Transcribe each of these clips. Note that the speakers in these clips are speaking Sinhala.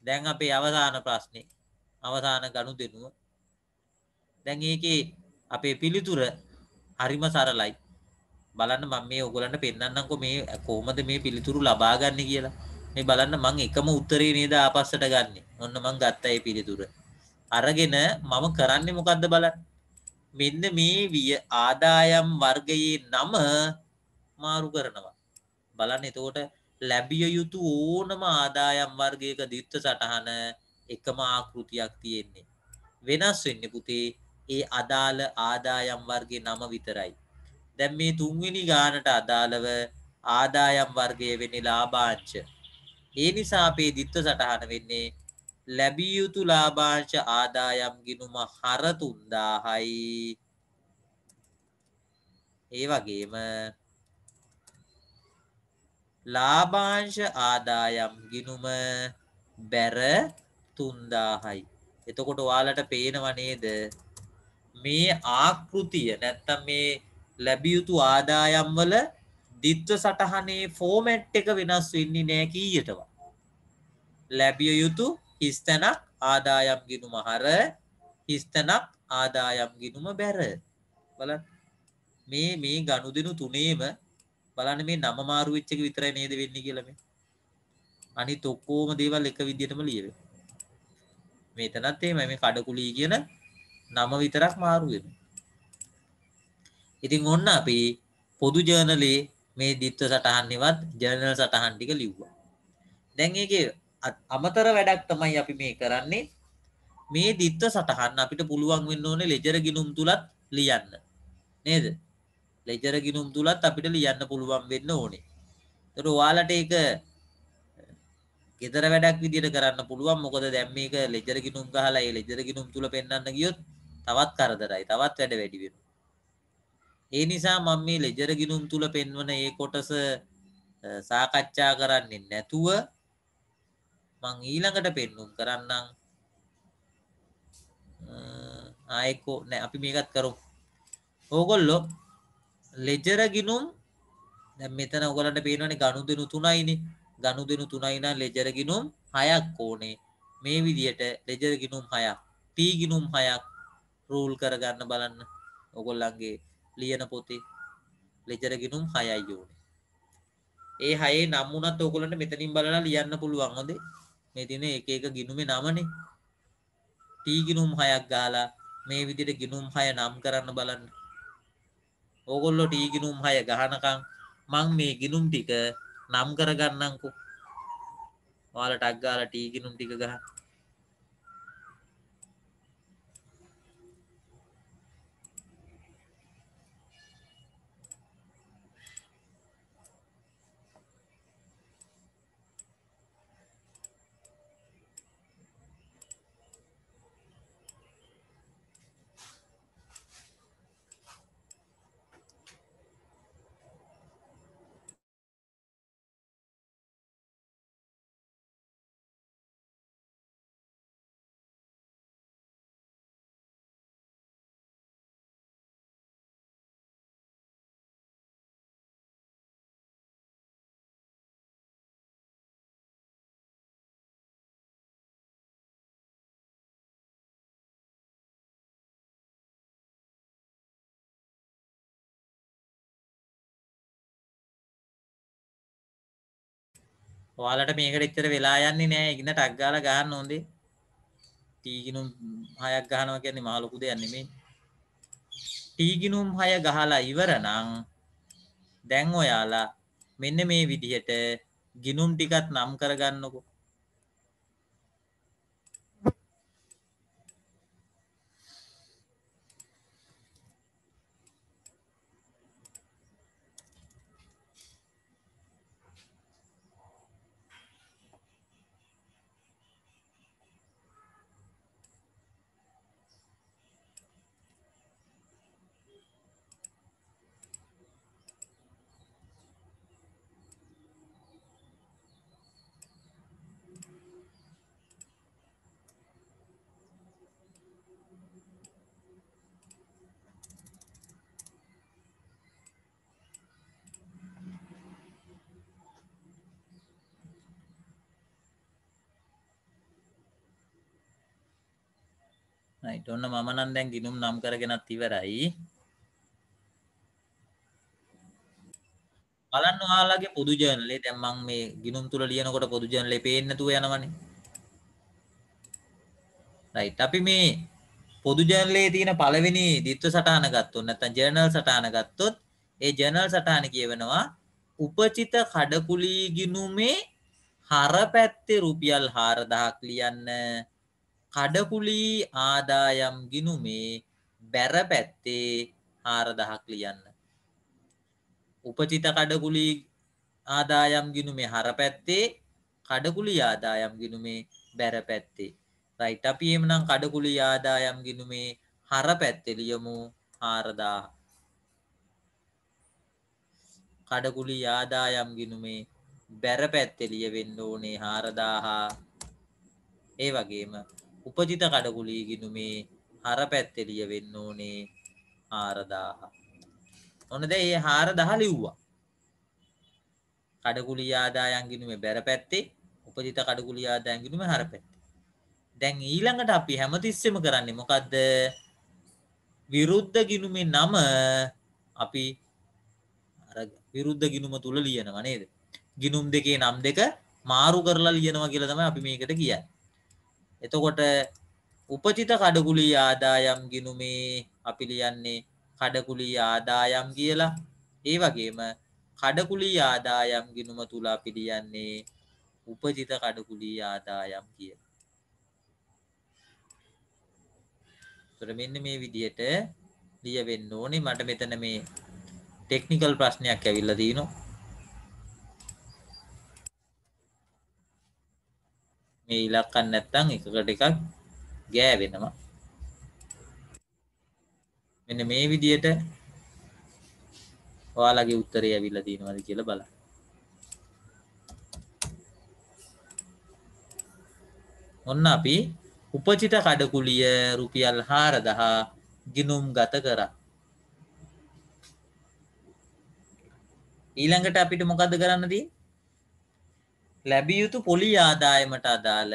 දැන් අපේ අවසාන ප්‍රශ්නේ අවසාන ගනුදෙනුව දැන් ඒකේ අපේ පිළිතුර හරිම සරලයි බලන්න මම මේ ඔයගලන්ට පෙන්වන්නම්කෝ මේ කොහොමද මේ පිළිතුරු ලබා ගන්න කියලා මේ බලන්න මම එකම උත්තරේ නේද ආපස්සට ගන්නෙ ඔන්න මම ගත්තා මේ පිළිතුර අරගෙන මම කරන්නේ මොකද්ද බලන්න මෙන්න මේ විය ආදායම් වර්ගයේ නම මාරු කරනවා බලන්න එතකොට ලැබිය යුතු ඕනම ආදායම් වර්ගයක දිත්ත සටහන එකම ආකෘතියක් තියෙන්නේ. වෙනස් වෙන්න පුතේ ඒ අදාළ ආදායම් වර්ගේ නම විතරයි. දැන් මේ තුන්වෙනි ගානට අදාළව ආදායම් වර්ගය වෙන්නේ ලාභාංශ. ඒ නිසා අපේ දිත්ත සටහන වෙන්නේ ලැබිය යුතු ලාභාංශ ආදායම් ගිණුම හර 3000යි. ඒ වගේම ලාභාංශ ආදායම් ගිනුම බැර 3000යි. එතකොට ඔයාලට පේනව නේද? මේ ආකෘතිය නැත්තම් මේ ලැබිය යුතු ආදායම් වල ද්විත්ව සටහනේ ෆෝමැට් එක වෙනස් වෙන්නේ නැහැ කීයටවත්. ලැබිය යුතු හිස්තැනක් ආදායම් ගිනුම හර හිස්තැනක් ආදායම් ගිනුම බැර. බලන්න මේ මේ ගනුදෙනු තුනේම බලන්න මේ නම මාරු වෙච්ච එක විතරයි නේද වෙන්නේ කියලා මේ. අනිත් ඔක්කොම දේවල් එක විදිහටම ලියවෙන. මෙතනත් එහෙමයි මේ කඩකුලී කියන නම විතරක් මාරු වෙනවා. ඉතින් ඔන්න අපි පොදු ජර්නලේ මේ ද්විත්ව සටහන්වත් ජර්නල් සටහන් ටික ලිව්වා. දැන් ඒකේ අමතර වැඩක් තමයි අපි මේ කරන්නේ. මේ ද්විත්ව සටහන් අපිට පුළුවන් වෙන්න ඕනේ ලෙජර ගිණුම් තුලත් ලියන්න. නේද? ලෙජර ගිනුම් තුලත් අපිට ලියන්න පුළුවන් වෙන්න ඕනේ. ඒතර ඔයාලට ඒක gedara වැඩක් විදියට කරන්න පුළුවන්. මොකද දැන් මේක ලෙජර ගිනුම් ගහලා ඒ ලෙජර ගිනුම් තුල පෙන්වන්න ගියොත් තවත් කරදරයි. තවත් වැඩ වැඩි වෙනවා. ඒ නිසා මම මේ ලෙජර ගිනුම් තුල පෙන්වන ඒ කොටස සාකච්ඡා කරන්නේ නැතුව මං ඊළඟට පෙන්නුම් කරන්නම්. ආයෙකෝ නෑ අපි මේකත් කරමු. ඕගොල්ලෝ ලෙජර ගිනුම් දැන් මෙතන ඔයගලන්ට පේනවනේ ගනුදෙනු තුනයිනේ ගනුදෙනු තුනයි නම් ලෙජර ගිනුම් හයක් ඕනේ මේ විදියට ලෙජර ගිනුම් හයක් ටී ගිනුම් හයක් රූල් කරගන්න බලන්න ඔගොල්ලන්ගේ ලියන පොතේ ලෙජර ගිනුම් හයයි ඕනේ ඒ හයේ නම් වුණත් ඔයගොල්ලන්ට මෙතනින් බලලා ලියන්න පුළුවන් හොඳේ මේ තියෙන එක එක ගිනුමේ නමනේ ටී ගිනුම් හයක් ගහලා මේ විදියට ගිනුම් හය නම් කරන්න බලන්න ඕගොල්ලොට ඊගිනුම් හය ගහනකං මං මේ ගිනුම් ටික නම් කරගන්නංකු ඔයාලට අක්ගාලට ඊගිනුම් ටික ගහන්න ඔයාලට මේකට එච්චර වෙලා යන්නේ නෑ ඉන්න ටක් ගාලා ගන්න ඕනේ. ටීගිනුම් හයක් ගහනවා කියන්නේ මහ ලොකු දෙයක් නෙමෙයි. ටීගිනුම් හය ගහලා ඉවර නම් දැන් ඔයාලා මෙන්න මේ විදිහට ගිනුම් ටිකත් නම් කරගන්නකෝ. රයිට් ඔන්න මම නම් දැන් ගිනුම් නම් කරගෙනත් ඉවරයි බලන්න ඔයාලගේ පොදු ජර්නලේ දැන් මම මේ ගිනුම් තුල ලියනකොට පොදු ජර්නලේ පේන්නේ නැතුව යනවනේ රයිට් අපි මේ පොදු ජර්නලේ තියෙන පළවෙනි ද්විත්ව සටහන ගත්තොත් නැත්නම් ජර්නල් සටහන ගත්තොත් ඒ ජර්නල් සටහන කියවෙනවා උපචිත කඩකුලී ගිනුමේ හර පැත්තේ රුපියල් 4000ක් ලියන්න කඩකුලී ආදායම් ගිනුමේ බැර පැත්තේ හාරදහක් ලියන්න. උපචිත කඩකුලී ආදායම් ගිනුමේ හර පැත්තේ කඩකුලි ආදායම් ගිනුමේ බැර පැත්තේ. රයිට අපි එමනම් කඩකුලි ආදායම් ගිනුමේ හර පැත්තෙලියමු හාරදා. කඩකුලි ආදායම් ගිනුමේ බැර පැත්තෙලිය වෙන්න ඕනේ හාරදාහා ඒ වගේම උපජිත කඩකුලී ගිනුමේ හර පැත්තෙලිය වෙන්න ඕනේ හාරදාහ. ඔනද ඒ හාර දහ ලිව්වා. කඩකුලි ආදායන්ගිනුමේ බැර පැත්තේ උපජිත කඩකුලි ආදායන්ගිනුම හර පැත්තේ. දැන් ඊළඟට අපි හැමතිස්සෙම කරන්නේ මොකක්ද විරුද්ධ ගිනුමේ නම අපි විරුද්ධ ගිනුම තුළ ලියනවා නේද. ගිනුම් දෙකේ නම් දෙක මාරු කරලා ලියනවා කියලතම අපි මේකට කියන්න. එතකොට උපචිත කඩකුලී ආදායම් ගිනුමේ අපි ලියන්නේ කඩකුලී ආදායම් කියලා. ඒ වගේම කඩකුලී ආදායම් ගිනුම තුල අපි ලියන්නේ උපචිත කඩකුලී ආදායම් කියලා. ඒතර මෙන්න මේ විදිහට ලියවෙන්න ඕනේ මට මෙතන මේ ටෙක්නිකල් ප්‍රශ්නයක් ඇවිල්ලා තිනවා. මේ ඉලක්කම් නැත්තම් එකකට එකක් ගෑවෙනවා. මෙන්න මේ විදිහට ඔයාලගේ උත්තරය ඇවිල්ලා තියෙනවද කියලා බලන්න. ඔන්න අපි උපචිත කඩකුලිය රුපියල් 4000 ගිනුම් ගත කරා. ඊළඟට අපිට මොකද්ද කරන්න තියෙන්නේ? ලැබිය යුතු පොලි ආදායමට අදාළ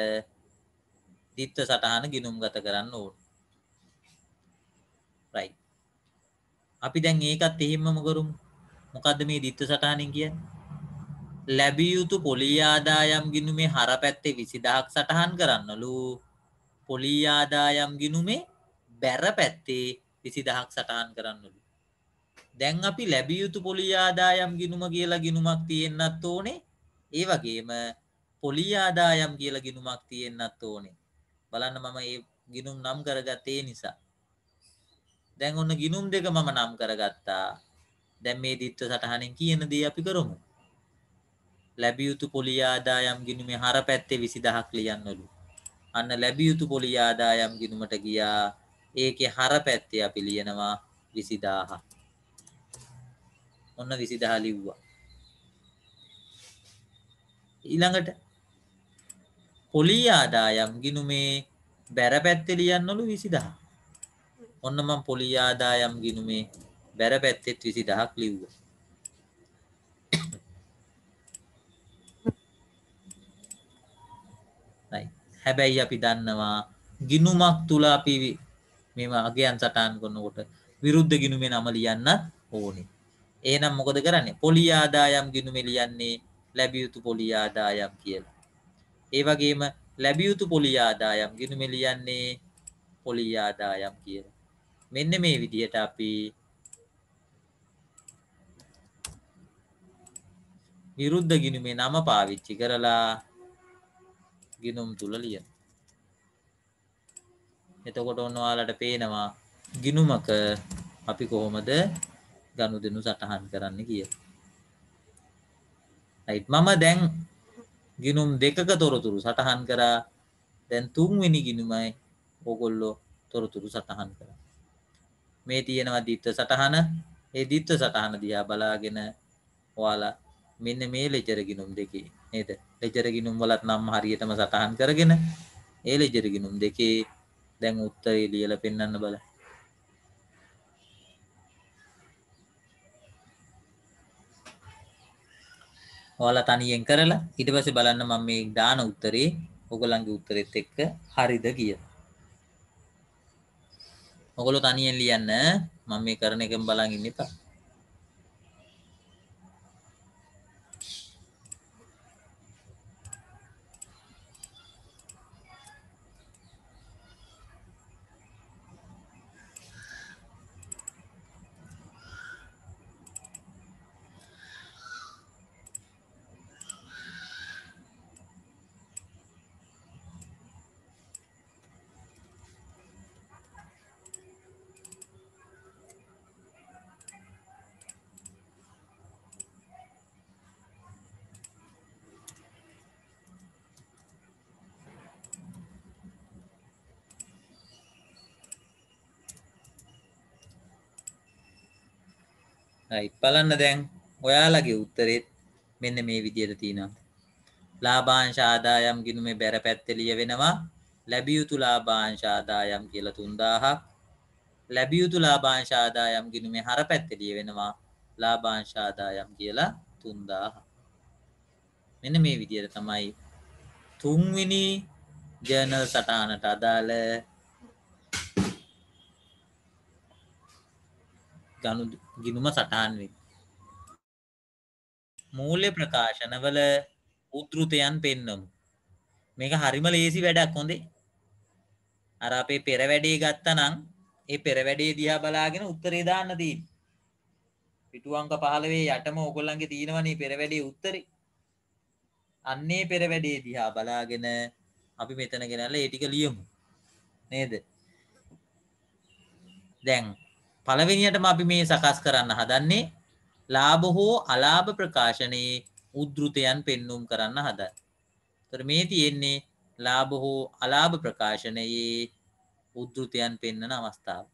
දිත්ව සටහන ගිනුම් ගත කරන්න ඕන රයි අපි දැන් ඒකත් එහෙම්මම කරුම් මොකද මේ දිත්ව සටහනින් කිය ලැබිය යුතු පොලී ආදායම් ගිනුමේ හර පැත්තේ විසිදහක් සටහන් කරන්නලු පොලී ආදායම් ගිනුමේ බැර පැත්තේ විසිදහක් සටහන් කරන්නලු දැන් අපි ලැබිය යුතු පොලී ආදායම් ගිනුම කියලා ගිනුමක් තියෙන්න්නත් ඕනේ ඒ වගේම පොලී ආදායම් කියලා ගිනුමක් තියෙන්නත් ඕනේ. බලන්න මම ඒ ගිනුම් නම් කරගත්තේ නිසා. දැන් ඔන්න ගිනුම් දෙක මම නම් කරගත්තා. දැන් මේ ditth සටහනෙන් කියන දේ අපි කරමු. ලැබිය යුතු පොලී ආදායම් ගිනුමේ හර පැත්තේ 20000ක් ලියන්නලු. අන්න ලැබිය යුතු පොලී ආදායම් ගිනුමට ගියා. ඒකේ හර පැත්තේ අපි ලියනවා 20000. ඔන්න 20000 ලිව්වා. ඊළඟට පොලී ආදායම් ගිනුමේ බැරපැත්තේ ලියන්නලු 20000. ඔන්න මම පොලී ආදායම් ගිනුමේ බැරපැත්තේ 20000ක් ලිව්වා. හැබැයි අපි දන්නවා ගිනුමක් තුල අපි මේ අගයන් සටහන් කරනකොට විරුද්ධ ගිනුමේ නම ලියන්නත් ඕනේ. එහෙනම් මොකද කරන්නේ? පොලි ආදායම් ගිනුමේ ලියන්නේ ලැබිය යුතු පොලි ආදායම් කියලා. ඒ වගේම ලැබිය යුතු පොලි ආදායම් ගිනු මේ ලියන්නේ පොලි ආදායම් කියලා. මෙන්න මේ විදිහට අපි විරුද්ධ ගිනුමේ නම පාවිච්චි කරලා ගිනුම් තුල ලියන. එතකොට ඔන්න ඔයාලට පේනවා ගිනුමක අපි කොහොමද ගනුදෙනු සටහන් කරන්න කියලා. මම දැන් ගිනුම් දෙකක තොරතුරු සටහන් කරා දැන් තුන්වෙනි ගිනුමයි ඕගොල්ලෝ තොරතුරු සටහන් කර මේ තියෙනවා දිත්ත සටහන ඒ දිත්ත සටහන දිහා බලාගෙන ඔයාලා මෙන්න මේ ලෙජර ගිනුම් දෙකේ නේද ලෙජර ගිනුම් වලත් නම් හරියටම සටහන් කරගෙන ඒ ලෙජර ගිනුම් දෙකේ දැන් උත්තරේ ලියලා පෙන්වන්න බලන්න ඔයාලා තනියෙන් කරලා ඊට පස්සේ බලන්න මම මේ දාන උත්තරේ ඔයගොල්ලන්ගේ උත්තරෙත් එක්ක හරිද කියලා. ඔයගොල්ලෝ තනියෙන් ලියන්න මම මේ කරන එකම බලන් ඉන්න එපා. හයි බලන්න දැන් ඔයාලගේ උත්තරෙත් මෙන්න මේ විදියට තියෙනවා ලාභාංශ ආදායම් ගිනු මේ බැර පැත්තලිය වෙනවා ලැබිය යුතු ලාභාංශ ආදායම් කියලා 3000ක් ලැබිය යුතු ලාභාංශ ආදායම් ගිනු මේ හර පැත්තලිය වෙනවා ලාභාංශ ආදායම් කියලා 3000 මෙන්න මේ විදියට තමයි තුන්වෙනි ජර්නල් සටහනට අදාළ ගනුදෙනුම සටහන් වේ. මූල්‍ය ප්‍රකාශනවල උද්ෘතයන් පෙන්වමු. මේක හරිම ලේසි වැඩක් හොඳේ. අර අපේ පෙර වැඩේ ගත්තනම් ඒ පෙර වැඩේ දිහා බලාගෙන උත්තරේ දාන්න තියෙන්නේ. පිටු අංක 15 යටම ඕගොල්ලන්ගේ තියෙනවනේ පෙර වැඩේ උත්තරේ. අන්නේ පෙර වැඩේ දිහා බලාගෙන අපි මෙතන ගෙනල්ලා ඒ ටික ලියමු. නේද? දැන් පළවෙනියටම අපි මේ සකස් කරන්න හදන්නේ ලාභ හෝ අලාභ ප්‍රකාශනයේ උද්ෘතයන් පෙන්눔 කරන්න හදයි. ඒතර මේ තියෙන්නේ ලාභ හෝ අලාභ ප්‍රකාශනයේ උද්ෘතයන් පෙන්වන අවස්ථාව.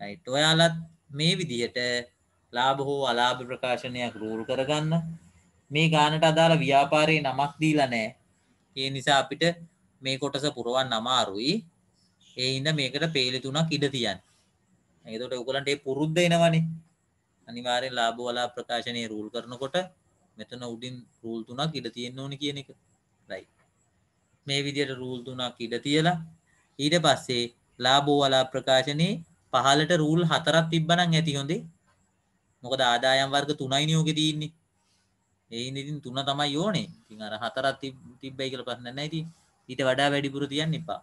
right ඔයාලත් මේ විදිහට ලාභ හෝ අලාභ ප්‍රකාශනයක් රූල් කරගන්න. මේ ගානට අදාළ ව්‍යාපාරයේ නමක් දීලා නැහැ. ඒ නිසා අපිට මේ කොටස පුරවන්න අමාරුයි. ඒ හින්දා මේකට පේලි තුනක් ඉඩ තියන්න. එතකොට ඔයගලන්ට ඒ පුරුද්ද එනවනේ. අනිවාර්යෙන් ලාභ වලා ප්‍රකාශනයේ රූල් කරනකොට මෙතන උඩින් රූල් තුනක් ඉඩ තියෙන්න ඕනේ කියන එක. right. මේ විදිහට රූල් තුනක් ඉඩ තියලා ඊට පස්සේ ලාභ වලා ප්‍රකාශනයේ පහලට රූල් හතරක් තිබ්බනම් ඇති හොඳේ. මොකද ආදායම් වර්ග තුනයි නියෝගේ තියෙන්නේ. ඒ හින්දා ඉතින් තුන තමයි ඕනේ. ඉතින් අර හතරක් තිබ්බයි කියලා ප්‍රශ්න නැහැ ඉතින්. ඊට වඩා වැඩිපුර තියන්න එපා.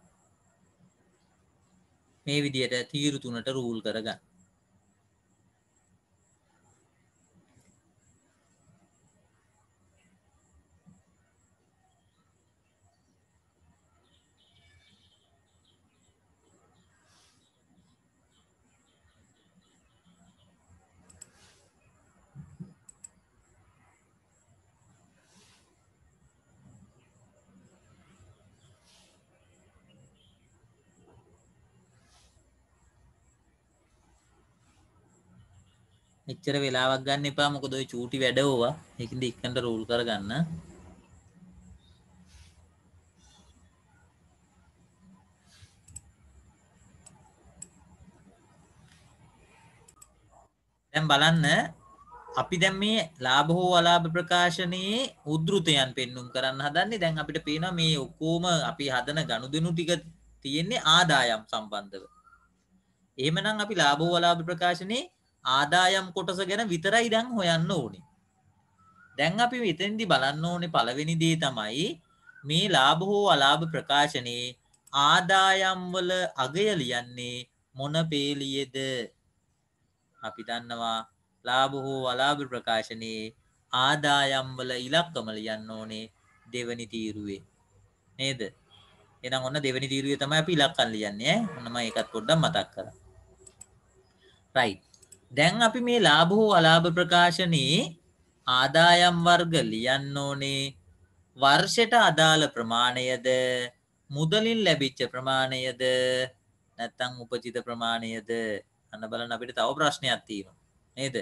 මේ විදියට තීරු තුනට රූල් කරගන්න එච්චර වෙලාවක් ගන්න එපා මොකද ඔය චූටි වැඩ ඕවා. ඒකින්ද ඉක්මනට රූල් කරගන්න. දැන් බලන්න අපි දැන් මේ ලාභ හෝ අලාභ ප්‍රකාශනයේ උද්ෘතයන් පෙන්눔 කරන්න හදන්නේ. දැන් අපිට පේනවා මේ ඔක්කොම අපි හදන ගනුදෙනු ටික තියෙන්නේ ආදායම් සම්බන්ධව. එහෙමනම් අපි ලාභ හෝ අලාභ ප්‍රකාශනයේ ආදායම් කොටස ගැන විතරයි දැන් හොයන්න ඕනේ. දැන් අපි මෙතෙන්දි බලන්න ඕනේ පළවෙනි දේ තමයි මේ ලාභ හෝ අලාභ ප්‍රකාශනයේ ආදායම් වල අගය ලියන්නේ මොන පේලියේද? අපි දන්නවා ලාභ හෝ අලාභ ප්‍රකාශනයේ ආදායම් වල ඉලක්කම ලියන්න ඕනේ දෙවනි තීරුවේ. නේද? එහෙනම් ඔන්න දෙවනි තීරුවේ තමයි අපි ඉලක්කම් ලියන්නේ ඈ. ඔන්න මම ඒකත් පොඩ්ඩක් මතක් කරා. right දැන් අපි මේ ලාභ හෝ අලාභ ප්‍රකාශනයේ ආදායම් වර්ග ලියන්න ඕනේ වර්ෂයට අදාළ ප්‍රමාණයද මුදලින් ලැබිච්ච ප්‍රමාණයද නැත්තම් උපචිත ප්‍රමාණයද අන්න බලන්න අපිට තව ප්‍රශ්නයක් තියෙනවා නේද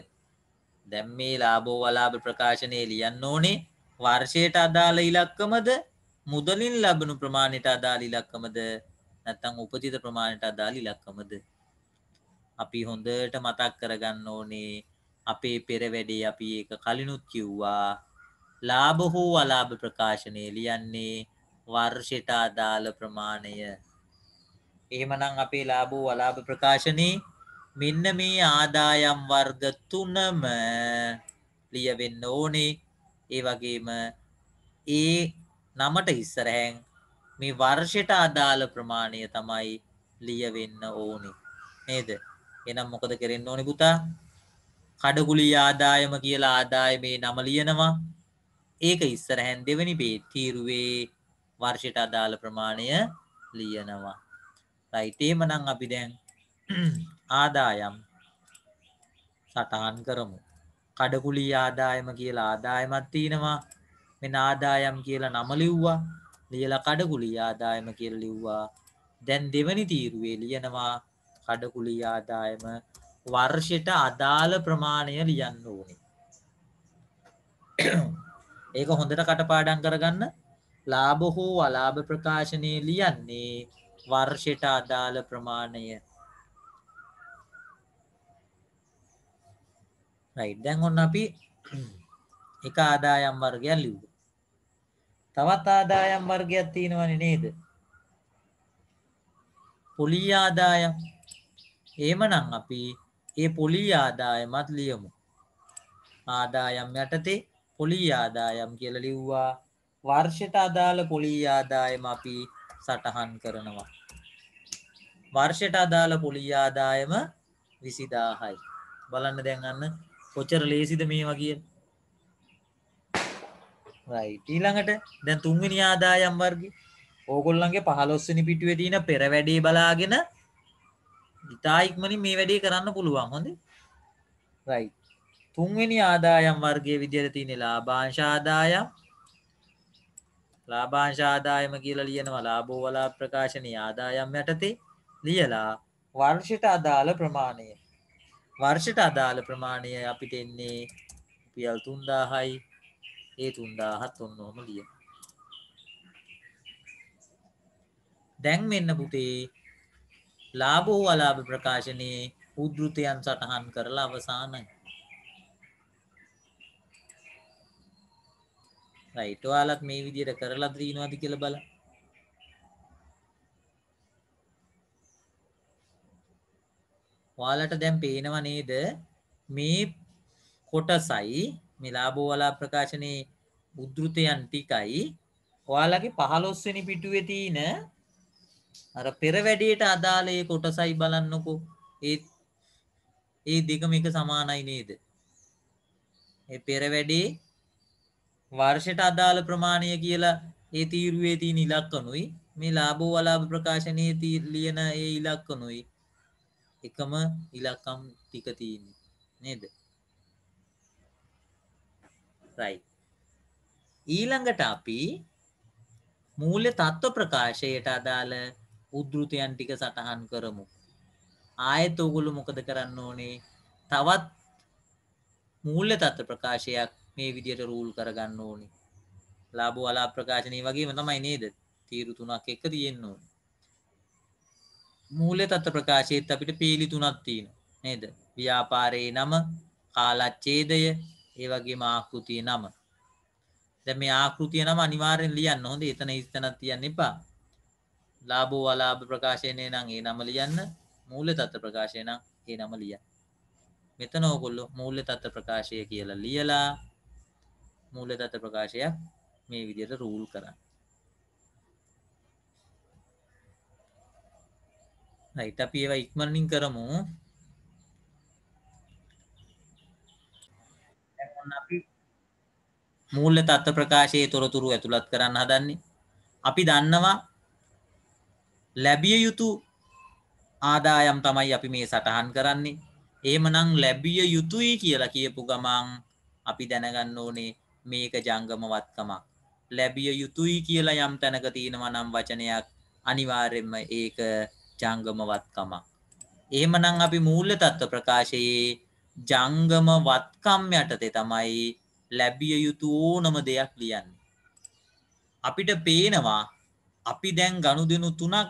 දැන් මේ ලාභෝ අලාභ ප්‍රකාශනයේ ලියන්න ඕනේ වර්ෂයට අදාළ ඉලක්කමද මුදලින් ලැබුණු ප්‍රමාණයට අදාළ ඉලක්කමද නැත්තම් උපචිත ප්‍රමාණයට අදාළ ඉලක්කමද අපි හොඳට මතක් කරගන්න ඕනේ අපේ පෙර වැඩේ අපි ඒක කලිනුත් කිව්වා ලාභ හෝ අලාභ ප්‍රකාශනය ලියන්නේ වර්ෂයට අදාළ ප්‍රමාණය එහෙමනම් අපේ ලාභ හෝ අලාභ ප්‍රකාශනයේ මෙන්න මේ ආදායම් වර්ග තුනම ලියවෙන්න ඕනේ ඒ වගේම ඒ නමට ඉස්සරහැන් මේ වර්ෂයට අදාළ ප්‍රමාණය තමයි ලියවෙන්න ඕනේ නේද එහෙනම් මොකද කරෙන්න ඕනේ පුතා? කඩගුලි ආදායම කියලා ආදායමේ නම ලියනවා. ඒක ඉස්සරහෙන් දෙවෙනි බේ තීරුවේ වර්ෂයට අදාළ ප්‍රමාණය ලියනවා. right එහෙමනම් අපි දැන් ආදායම් සටහන් කරමු. කඩගුලි ආදායම කියලා ආදායමක් තියෙනවා. මෙන්න ආදායම් කියලා නම ලිව්වා. ලියලා කඩගුලි ආදායම කියලා ලිව්වා. දැන් දෙවෙනි තීරුවේ ලියනවා කඩකුලි ආදායම වර්ෂයට අදාළ ප්‍රමාණය ලියන්න ඕනේ. ඒක හොඳට කටපාඩම් කරගන්න ලාභ හෝ අලාභ ප්‍රකාශනයේ ලියන්නේ වර්ෂයට අදාළ ප්‍රමාණය. right දැන් ඔන්න අපි එක ආදායම් වර්ගයක් ලියුවා. තවත් ආදායම් වර්ගයක් තියෙනවනේ නේද? පුලී ආදායම් එහෙමනම් අපි ඒ පොලී ආදායමත් ලියමු. ආදායම් යටතේ පොලී ආදායම් කියලා ලිව්වා. වර්ෂයට අදාළ පොලී ආදායම අපි සටහන් කරනවා. වර්ෂයට අදාළ පොලී ආදායම 20000යි. බලන්න දැන් අන්න කොච්චර ලේසිද මේවා කියන්නේ. රයිට් ඊළඟට දැන් තුන්වෙනි ආදායම් වර්ගය ඕගොල්ලන්ගේ 15 වෙනි පිටුවේ තියෙන පෙර වැඩේ බලාගෙන ඉතා ඉක්මනින් මේ වැඩේ කරන්න පුළුවන් හොඳ රයි තුන්වෙනි ආදායම් වර්ගය විදිහට තියෙන ලාභාංශාදායම් ලාභාංශාදායම කියලා ලියනවා ලාභෝ වලා ප්‍රකාශනීය ආදායම් යටතේ ලියලා වර්ෂයට අදාළ ප්‍රමාණය වර්ෂයට අදාළ ප්‍රමාණය අපිට එන්නේ පියල් තුන්දාහයි ඒ තුන්දාහත් ඔන්න ඔහොම ලිය දැන් මෙන්න පුතේ ලාභෝ අලාභ ප්‍රකාශනයේ උද්ෘතයන් සටහන් කරලා අවසානයි. රයිට් ඔයාලත් මේ විදිහට කරලා දිනනවාද කියලා බලන්න. ඔයාලට දැන් පේනව නේද මේ කොටසයි මේ ලාභෝ අලාභ ප්‍රකාශනයේ උද්ෘතයන් ටිකයි ඔයාලගේ 15 වෙනි පිටුවේ තියෙන අර පෙර වැඩියට අදාළ ඒ කොටසයි බලන්නකෝ. ඒ ඒ දෙකම එක සමානයි නේද? ඒ පෙර වැඩේ වර්ෂයට අදාළ ප්‍රමාණය කියලා ඒ තීරුවේ තියෙන ඉලක්කනුයි මේ ලාභෝ අලාභ ප්‍රකාශනයේ ලියන ඒ ඉලක්කනුයි එකම ඉලක්කම් ටික තියෙන්නේ නේද? right ඊළඟට අපි මූල්‍ය තත්ත්ව ප්‍රකාශයට අදාළ උද්ෘතයන් ටික සටහන් කරමු. ආයෙත් ඔගොල්ලෝ මොකද කරන්න ඕනේ? තවත් මූල්‍ය තත්ත්ව ප්‍රකාශයක් මේ විදියට රූල් කරගන්න ඕනේ. ලාභ වලා ප්‍රකාශනයේ වගේම තමයි නේද? තීරු තුනක් එක තියෙන්න ඕනේ. මූල්‍ය තත්ත්ව ප්‍රකාශයේත් අපිට පීලි තුනක් තියෙනවා නේද? ව්‍යාපාරයේ නම, කාලච්ඡේදය, ඒ වගේම ආකෘතියේ නම. දැන් මේ ආකෘතිය නම අනිවාර්යෙන් ලියන්න. හොඳේ එතන ඉස්තනක් තියන්න එපා. ලාබෝ අලාභ ප්‍රකාශනය නම් ඒ නම ලියන්න මූල්‍ය තත්ත්ව ප්‍රකාශය නම් ඒ නම ලිය මෙතන ඕගොල්ලෝ මූල්‍ය තත්ත්ව ප්‍රකාශය කියලා ලියලා මූල්‍ය තත්ත්ව ප්‍රකාශයක් මේ විදිහට රූල් කරන්න රයිට් අපි ඒවා ඉක්මනින් කරමු අපි මූල්‍ය තත්ත්ව ප්‍රකාශයේ තොරතුරු ඇතුළත් කරන්න හදන්නේ අපි දන්නවා ලැබිය යුතු ආදායම් තමයි අපි මේ සටහන් කරන්නේ ඒමනං ලැබිය යුතුයි කියලා කියපු ගමන් අපි දැනගන්න ඕනේ මේක ජංගමවත්කමක් ලැබිය යුතුයි කියලා යම් තැනක තියෙනවා නම් වචනයක් අනිවාර්යෙන්ම ඒක ජංගමවත්කමක් එහෙමනම් අපි මූල්‍ය තත්ත්ව ප්‍රකාශයේ ජංගම වත්කම් යටතේ තමයි ලැබිය යුතු ඕනම දෙයක් ලියන්නේ. අපිට පේනවා අපි දැන් ගනුදෙනු තුනක්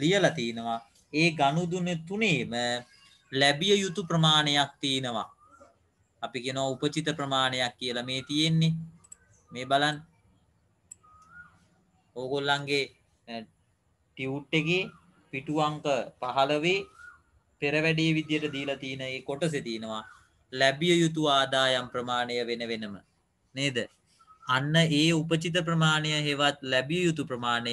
ලියලා තිනවා ඒ ගනුදුන තුනේම ලැබිය යුතු ප්‍රමාණයක් තියෙනවා අපි කියනවා උපචිත ප්‍රමාණයක් කියලා මේ තියෙන්නේ මේ බලන් ඕගොල්ලන්ගේ ටියුට් එකේ පිටු අංක 15 පෙරවැඩේ විදියට දීලා තියෙන ඒ කොටසේ තියෙනවා ලැබිය යුතු ආදායම් ප්‍රමාණය වෙන වෙනම නේද අන්න ඒ උපචිත ප්‍රමාණය හෙවත් ලැබිය යුතු ප්‍රමාණය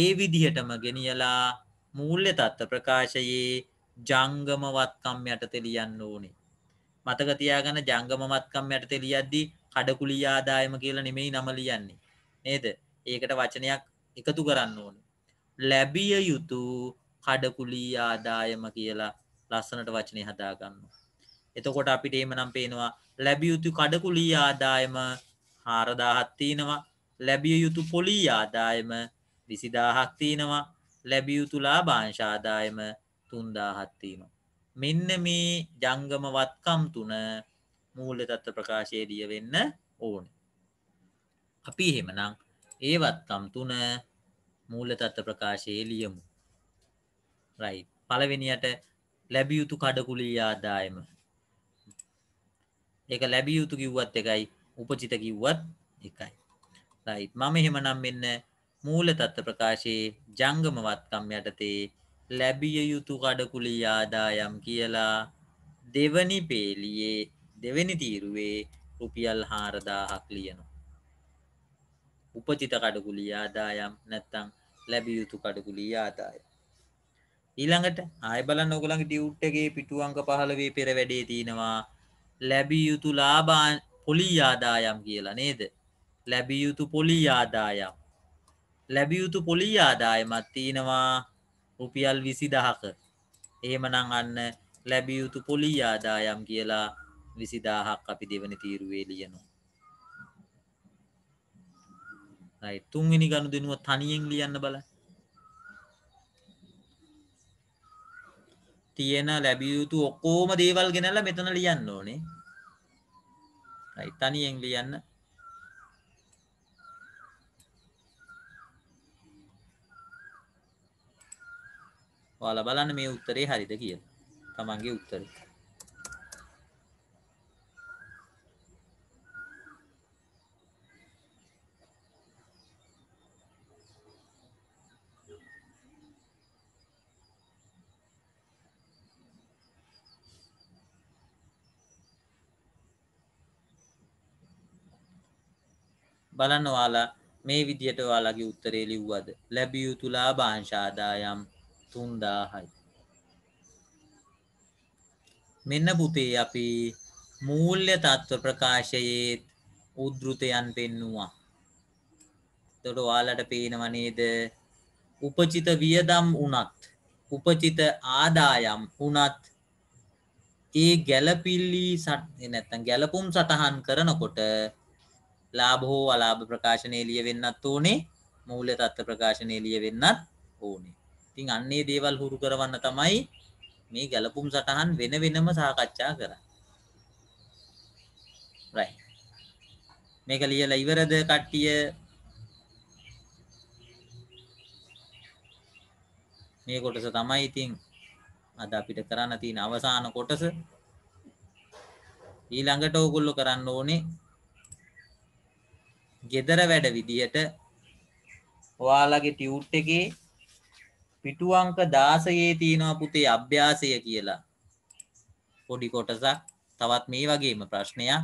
ඒ විදිහටම ගෙනියලා මූල්්‍ය තත්ත්ව ප්‍රකාශයේ ජංගමවත්කම් යටත ලියන්න ඕනේ. මතක තියාගන්න ජංගමවත්කම් යටත ලියද්දී කඩකුලි ආදායම කියලා නෙමෙයි නම ලියන්නේ. නේද? ඒකට වචනයක් එකතු කරන්න ඕනේ. ලැබිය යුතු කඩකුලි ආදායම කියලා ලස්සනට වචනය හදාගන්න. එතකොට අපිට එම නම් පේනවා ලැබිය යුතු කඩකුලි ආදායම හාරදාහත්තිනවා ලැබිය යුතු පොලී ආදායම විසිදාහක් තියෙනවා ලැබියයුතු ලාභාංශාදායම තුන්දාහත්වීම. මෙන්න මේ ජංගම වත්කම් තුන මූල තත්ව ප්‍රකාශයේදිය වෙන්න ඕන. අපි හෙමනම් ඒ වත්කම් තුන මූල තත්ව ප්‍රකාශයේ ලියමු. රයි පලවෙනියට ලැබියයුතු කඩකුලී ආදායම එක ලැබියයුතු කිව්වත් එකයි උපචිත කිව්වත් එකයි. රයි මම හෙමනම් මෙන්න මූල තත්ත්ව ප්‍රකාශයේ ජංගම වත්කම් යටතේ ලැබිය යුතු කඩකුලි ආදායම් කියලා දෙවනි පේලියේ දෙවැනි තීරුවේ රුපියල් හාරදාහක් ලියනවා. උපතිත කඩකුලි ආදායම් නැත්තං ලැබිය යුතු කඩකුලි ආදාය. ඊළඟට ආය බලන්න ඔගලන්ගේ ඩියුට් එකේ පිටු අංක 15 පෙර වැඩේ තියෙනවා ලැබිය යුතු ලාභ පොලි ආදායම් කියලා නේද? ලැබිය යුතු පොලි ආදායම්. ලැබියයුතු පොලී ආදායමත් තියෙනවා රුපියල් විසි දහක එහෙමනං අන්න ලැබියයුතු පොලී ආදායම් කියලා විසිදාහක් අපි දෙවන තීරුවේ ලියනවා තුන්වෙනි ගණු දෙනුව තනියෙන් ලියන්න බල තියෙන ලැබියයුතු ඔක්කෝම දේවල් ගෙනල්ලා මෙතන ලියන්න ඕනේ තනියෙන් ලියන්න ඔයාලා බලන්න මේ උත්තරේ හරිද කියලා. තමන්ගේ උත්තරේ. බලන්න ඔයාලා මේ විදියට ඔයාලගේ උත්තරේ ලිව්වද ලැබිය යුතු ලාභාංශ ආදායම් 3000යි. මෙන්න පුතේ අපි මූල්‍ය තත්ත්ව ප්‍රකාශයේ උද්ෘතයන් පෙන්නවා. එතකොට ඔයාලට පේනව නේද? උපචිත වියදම් උනත් උපචිත ආදායම් උනත් ඒ ගැළපිලි නැත්තම් ගැළපුම් සටහන් කරනකොට ලාභ හෝ අලාභ ප්‍රකාශනය එළිය වෙන්නත් ඕනේ මූල්‍ය තත්ත්ව ප්‍රකාශනය එළිය වෙන්නත් ඕනේ ඉතින් අන්නේ දේවල් හුරු කරවන්න තමයි මේ ගැළපුම් සටහන් වෙන වෙනම සාකච්ඡා කරන්නේ. right මේක ලියලා ඉවරද කට්ටිය මේ කොටස තමයි ඉතින් අද අපිට කරන්න තියෙන අවසාන කොටස ඊළඟට ඕගොල්ලෝ කරන්න ඕනේ gedara වැඩ විදියට ඔයාලගේ ටියුට් එකේ පිටු අංක 16 තියෙනවා පුතේ අභ්‍යාසය කියලා. පොඩි කොටසක්. තවත් මේ වගේම ප්‍රශ්නයක්.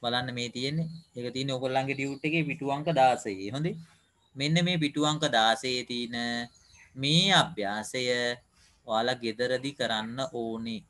බලන්න මේ තියෙන්නේ. ඒක තියෙන්නේ ඔයගොල්ලන්ගේ ඩියුට් එකේ පිටු අංක 16. හොඳේ. මෙන්න මේ පිටු අංක 16 තියෙන මේ අභ්‍යාසය ඔයාලා gederadi කරන්න ඕනේ.